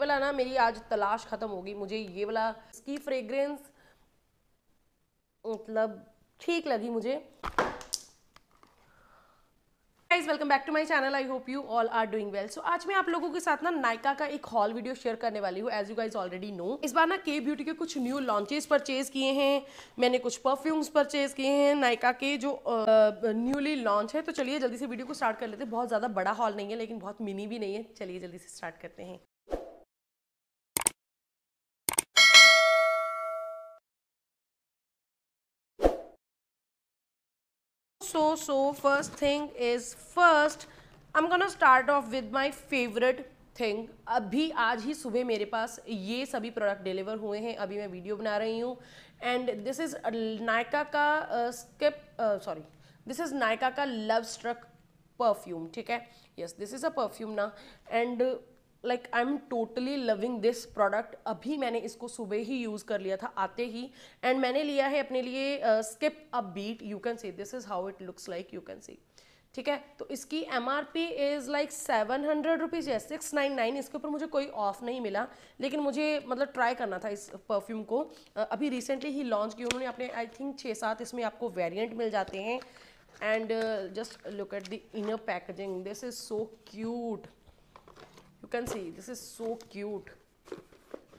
वाला ना मेरी आज तलाश ख़त्म होगी मुझे ये वाला इसकी फ्रेग्रेंस मतलब ठीक लगी मुझे welcome back to my channel I hope you all are doing well so आज मैं आप लोगों के साथ ना नायका का एक हॉल वीडियो शेयर करने वाली हूँ as you guys already know इस बार ना के ब्यूटी के कुछ न्यू लॉन्चेस परचेज किए हैं मैंने कुछ परफ्यूम्स परचेज किए हैं नायका के जो न्यूली लॉन्च है तो चलिए जल्दी से वीडियो को स्टार्ट कर लेते हैं बहुत ज़्यादा बड़ा हॉल नहीं है लेकिन बहुत मिनी भी नहीं है चलिए जल्दी से स्टार्ट करते हैं so so first thing is first I'm gonna start off with my favorite thing अभी आज ही सुबह मेरे पास ये सभी प्रोडक्ट डिलीवर हुए हैं अभी मैं वीडियो बना रही हूँ एंड दिस इज़ नायका का skip sorry this is Nykaa का लव स्ट्रक परफ्यूम ठीक है yes this is a perfume ना and like I am totally loving this product अभी मैंने इसको सुबह ही यूज़ कर लिया था आते ही एंड मैंने लिया है अपने लिए skip a beat you can see this is how it looks like you can see ठीक है तो इसकी M R P is like seven hundred rupees या सिक्स नाइन नाइन इसके ऊपर मुझे कोई ऑफ नहीं मिला लेकिन मुझे मतलब ट्राई करना था इस परफ्यूम को uh, अभी रिसेंटली ही लॉन्च किया उन्होंने अपने आई थिंक छः सात इसमें आपको वेरियंट मिल जाते हैं and just look at the inner packaging this is so cute you can see this is so cute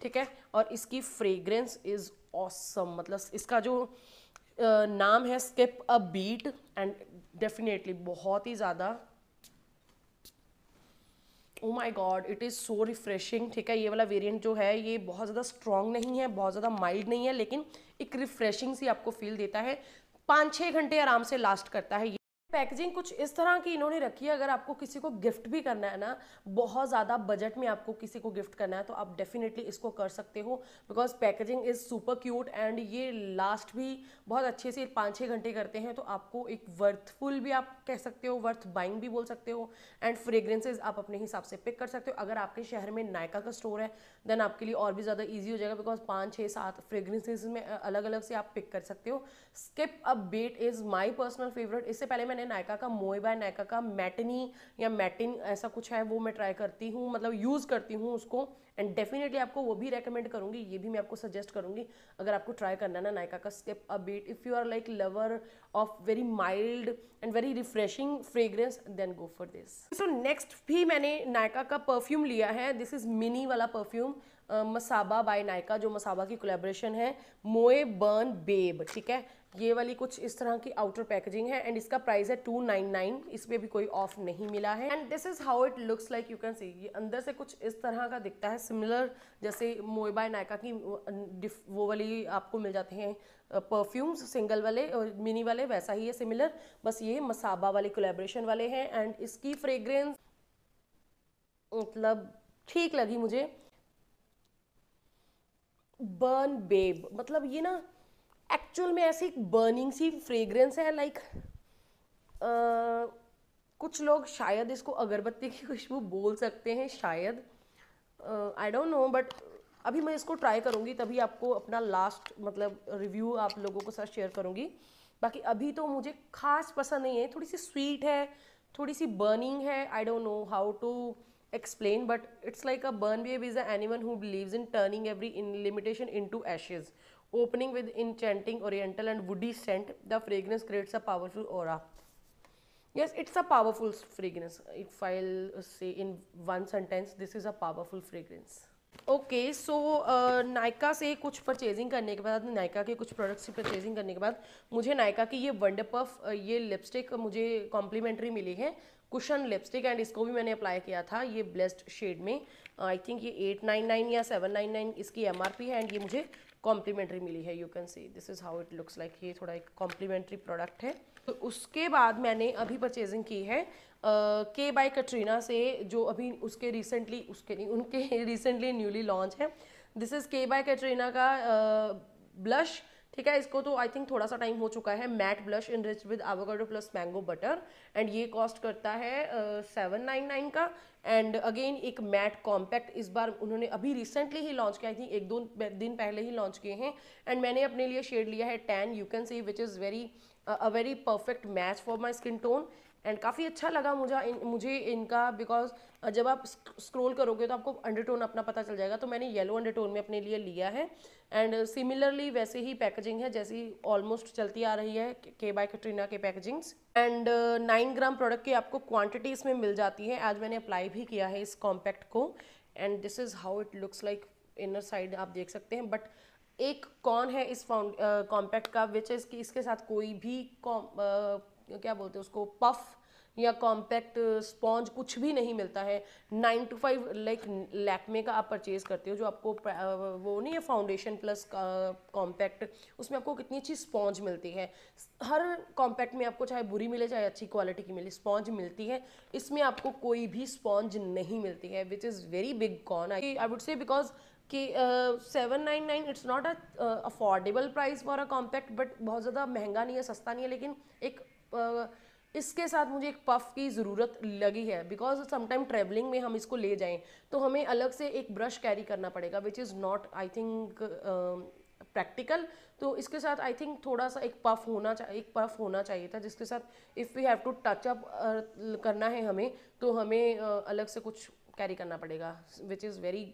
ठीक है और इसकी फ्रेग्रेंस इज ऑसम मतलब इसका जो नाम है skip a beat and definitely बहुत ही ज़्यादा oh my god it is so refreshing ठीक है ये वाला वेरियंट जो है ये बहुत ज़्यादा स्ट्रॉन्ग नहीं है बहुत ज़्यादा माइल्ड नहीं है लेकिन एक रिफ्रेशिंग सी आपको फील देता है पाँच छः घंटे आराम से लास्ट करता है ये पैकेजिंग कुछ इस तरह की इन्होंने रखी है अगर आपको किसी को गिफ्ट भी करना है ना बहुत ज़्यादा बजट में आपको किसी को गिफ्ट करना है तो आप डेफिनेटली इसको कर सकते हो because packaging is super cute and ये लास्ट भी बहुत अच्छे से पाँच छः घंटे करते हैं तो आपको एक वर्थफुल भी आप कह सकते हो वर्थ बाइंग भी बोल सकते हो एंड फ्रेग्रेंसेज आप अपने हिसाब से पिक कर सकते हो अगर आपके शहर में नायका का स्टोर है देन आपके लिए और भी ज़्यादा ईजी हो जाएगा बिकॉज पाँच छः सात फ्रेग्रेंसेज में अलग अलग से आप पिक कर सकते हो skip a beat is my personal favourite इससे पहले मैंने मैंने नायका का मोए बाय नायका का मैटनी या मैटिन ऐसा कुछ है वो मैं ट्राई करती हूँ मतलब यूज़ करती हूँ उसको एंड डेफिनेटली आपको वो भी रेकमेंड करूँगी ये भी मैं आपको सजेस्ट करूँगी अगर आपको ट्राई करना ना नायका का step a beat if you are like lover of very mild and very refreshing fragrance then go for this so next भी मैंने नायका का परफ्यूम लिया है दिस इज़ मिनी वाला परफ्यूम मसाबा बाय नायका जो मसाबा की कोलेब्रेशन है मोए बर्न बेब ठीक है ये वाली कुछ इस तरह की आउटर पैकेजिंग है एंड इसका प्राइस है टू नाइन नाइन इसमें भी कोई ऑफ नहीं मिला है and this is how it looks like you can see ये अंदर से कुछ इस तरह का दिखता है सिमिलर जैसे मोबाइल नायका की अं, वो वाली आपको मिल जाते हैं परफ्यूम्स सिंगल वाले और मिनी वाले वैसा ही है सिमिलर बस ये मसाबा वाले कोलेब्रेशन वाले हैं एंड इसकी फ्रेग्रेंस मतलब ठीक लगी मुझे बर्न बेब मतलब ये ना एक्चुअल में ऐसी बर्निंग सी फ्रेग्रेंस है लाइक like, कुछ लोग शायद इसको अगरबत्ती की खुशबू बोल सकते हैं शायद आई डोंट नो बट अभी मैं इसको ट्राई करूँगी तभी आपको अपना लास्ट मतलब रिव्यू आप लोगों के साथ शेयर करूँगी बाकी अभी तो मुझे खास पसंद नहीं है थोड़ी सी स्वीट है थोड़ी सी बर्निंग है I don't know how to explain but it's like a burn wave is a animal who believes in turning every in limitation in to ashes opening with in enchanting oriental and woody scent the fragrance creates a powerful aura yes it's a powerful fragrance if I say in one sentence this is a powerful fragrance okay so Nykaa से कुछ purchasing करने के बाद नायका के कुछ products की purchasing करने के बाद मुझे नायका की ये वंडरपफ uh, ये लिपस्टिक मुझे कॉम्प्लीमेंट्री मिली है कुशन लिपस्टिक एंड इसको भी मैंने अप्लाई किया था ये ब्लेस्ड शेड में आई थिंक ये एट नाइन नाइन या सेवन नाइन नाइन इसकी एमआरपी है एंड ये मुझे कॉम्प्लीमेंट्री मिली है you can see this is how it looks like ये थोड़ा एक कॉम्प्लीमेंट्री प्रोडक्ट है तो उसके बाद मैंने अभी परचेजिंग की है के बाय कटरीना से जो अभी उसके रिसेंटली उसके नहीं उनके रिसेंटली न्यूली लॉन्च है this is Kay by Katrina का ब्लश uh, ठीक है इसको तो आई थिंक थोड़ा सा टाइम हो चुका है matte blush enriched with avocado plus mango butter and ये कॉस्ट करता है सेवन नाइन नाइन का एंड अगेन एक मैट कॉम्पैक्ट इस बार उन्होंने अभी रिसेंटली ही लॉन्च किया आई थिंक एक दो दिन पहले ही लॉन्च किए हैं एंड मैंने अपने लिए शेड लिया है ten you can see which is very a very perfect match for my skin tone and काफ़ी अच्छा लगा मुझे इन, मुझे इनका बिकॉज जब आप स्क्रोल करोगे तो आपको अंडरटोन अपना पता चल जाएगा तो मैंने येलो अंडरटोन में अपने लिए लिया है एंड सिमिलरली वैसे ही पैकेजिंग है जैसी ऑलमोस्ट चलती आ रही है के बाय कटरीना के packagings and nine gram product की आपको क्वान्टिटी इसमें मिल जाती है आज मैंने अप्लाई भी किया है इस कॉम्पैक्ट को and this is how it looks like inner side आप देख सकते हैं बट एक कॉन है इस फाउंड कॉम्पैक्ट का विच इसके साथ कोई भी क्या बोलते हैं उसको पफ या कॉम्पैक्ट स्पॉन्ज कुछ भी नहीं मिलता है nine two five like Lakme का आप परचेज करते हो जो आपको वो नहीं है फाउंडेशन प्लस कॉम्पैक्ट उसमें आपको कितनी अच्छी स्पॉन्ज मिलती है हर कॉम्पैक्ट में आपको चाहे बुरी मिले चाहे अच्छी क्वालिटी की मिले स्पॉन्ज मिलती है इसमें आपको कोई भी स्पॉन्ज नहीं मिलती है which is very big con I I would say because कि seven nine nine it's not a affordable price for a compact but बहुत ज़्यादा महंगा नहीं है सस्ता नहीं है लेकिन एक इसके साथ मुझे एक पफ की ज़रूरत लगी है बिकॉज समटाइम ट्रैवलिंग में हम इसको ले जाएं तो हमें अलग से एक ब्रश कैरी करना पड़ेगा which is not I think practical तो इसके साथ आई थिंक थोड़ा सा एक पफ होना चाहिए एक पफ होना चाहिए था जिसके साथ if we have to touch up करना है हमें तो हमें uh, अलग से कुछ कैरी करना पड़ेगा विच इज़ वेरी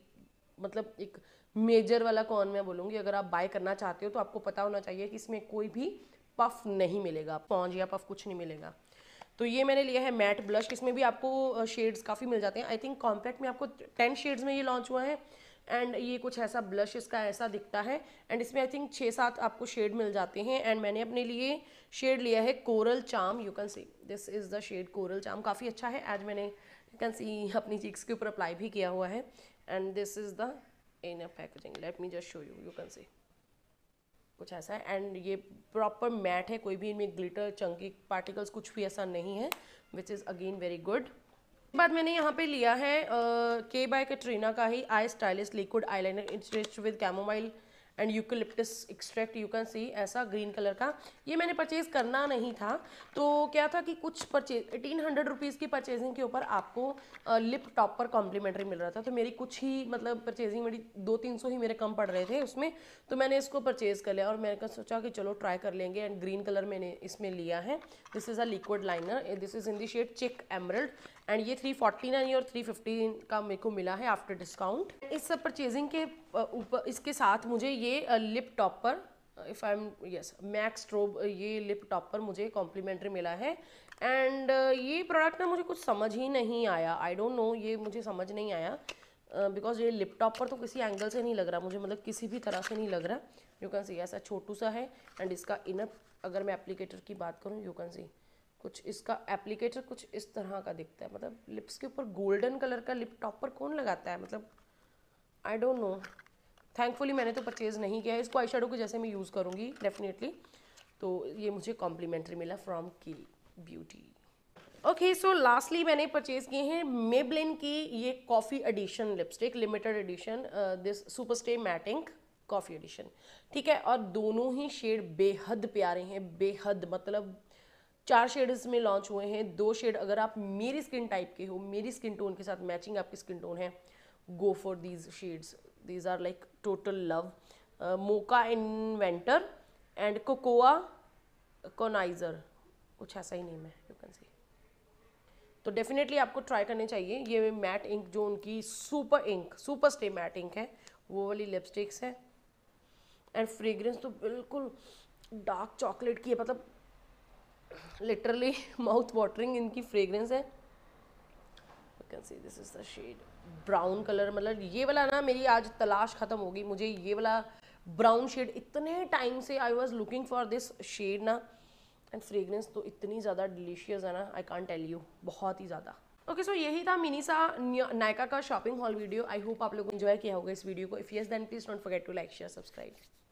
मतलब एक मेजर वाला कौन मैं बोलूँगी अगर आप बाय करना चाहते हो तो आपको पता होना चाहिए कि इसमें कोई भी पफ नहीं मिलेगा पॉन्ज या पफ कुछ नहीं मिलेगा तो ये मैंने लिया है मैट ब्लश इसमें भी आपको शेड्स काफ़ी मिल जाते हैं आई थिंक कॉम्पैक्ट में आपको टेन शेड्स में ये लॉन्च हुआ है एंड ये कुछ ऐसा ब्लश इसका ऐसा दिखता है एंड इसमें आई थिंक छः सात आपको शेड मिल जाते हैं एंड मैंने अपने लिए शेड लिया है coral charm you can see this is the shade coral charm काफ़ी अच्छा है एज मैंने यू कैन सी अपनी चीक्स के ऊपर अप्लाई भी किया हुआ है and this is the in packaging let me just show you you can see कुछ ऐसा है एंड ये प्रॉपर मैट है कोई भी इनमें ग्लिटर चंकी पार्टिकल्स कुछ भी ऐसा नहीं है which is again very good बाद मैंने यहाँ पे लिया है के बाय कटरीना का ही eye stylist liquid eyeliner liner with chamomile and eucalyptus extract you can see ऐसा ग्रीन कलर का ये मैंने परचेज करना नहीं था तो क्या था कि कुछ परचेज एटीन हंड्रेड रुपीज़ की परचेजिंग के ऊपर आपको लिप टॉप पर कॉम्प्लीमेंट्री मिल रहा था तो मेरी कुछ ही मतलब परचेजिंग मेरी दो तीन सौ ही मेरे कम पड़ रहे थे उसमें तो मैंने इसको परचेज़ कर लिया और मैंने सोचा कि चलो ट्राई कर लेंगे एंड ग्रीन कलर मैंने इसमें लिया है this is a liquid liner this is in the shade chic emerald and ये 349 और 315 का मेरे को मिला है आफ्टर डिस्काउंट इस परचेजिंग के ऊपर इसके साथ मुझे ये lip topper if I am yes max ट्रोब ये लिप टॉपर मुझे कॉम्प्लीमेंट्री मिला है एंड ये प्रोडक्ट ना मुझे कुछ समझ ही नहीं आया आई डोंट नो ये मुझे समझ नहीं आया बिकॉज uh, ये लिप पर तो किसी एंगल से नहीं लग रहा मुझे मतलब किसी भी तरह से नहीं लग रहा यू कैन सी ऐसा छोटू सा है एंड इसका इनर अगर मैं एप्लीकेटर की बात करूँ यू कैन सी कुछ इसका एप्लीकेटर कुछ इस तरह का दिखता है मतलब लिप्स के ऊपर गोल्डन कलर का लिप टॉपर कौन लगाता है मतलब आई डोंट नो थैंकफुली मैंने तो परचेज़ नहीं किया है इसको आई को जैसे मैं यूज़ करूँगी डेफिनेटली तो ये मुझे कॉम्प्लीमेंट्री मिला from Kay beauty okay so lastly मैंने परचेज़ किए हैं मेबलिन की ये coffee edition lipstick limited edition this super stay matting coffee edition ठीक है और दोनों ही शेड बेहद प्यारे हैं बेहद मतलब चार शेड इसमें लॉन्च हुए हैं दो शेड अगर आप मेरी स्किन टाइप के हो मेरी स्किन टोन के साथ मैचिंग आपकी स्किन टोन है go for these shades these are like total love mocha inventor and cocoa connoisseur कुछ ऐसा ही नेम है यू कैन सी तो डेफिनेटली आपको ट्राई करने चाहिए ये मैट इंक जो उनकी super ink super stay matte ink है वो वाली लिपस्टिक्स है एंड फ्रेगरेंस तो बिल्कुल डार्क चॉकलेट की है मतलब लिटरली माउथ वाटरिंग इनकी फ्रेगरेंस है see this is the shade brown colour मतलब ये वाला ना मेरी आज तलाश ख़त्म होगी मुझे ये वाला ब्राउन शेड इतने टाइम से I was looking for this shade ना एंड फ्रेगरेंस तो इतनी ज़्यादा डिलीशियस है ना आई कान टेल यू बहुत ही ज़्यादा ओके सो यही था मिनीसा नायका का shopping haul video I hope आप लोगों को इन्जॉय किया होगा इस वीडियो को if yes then please don't forget to like share subscribe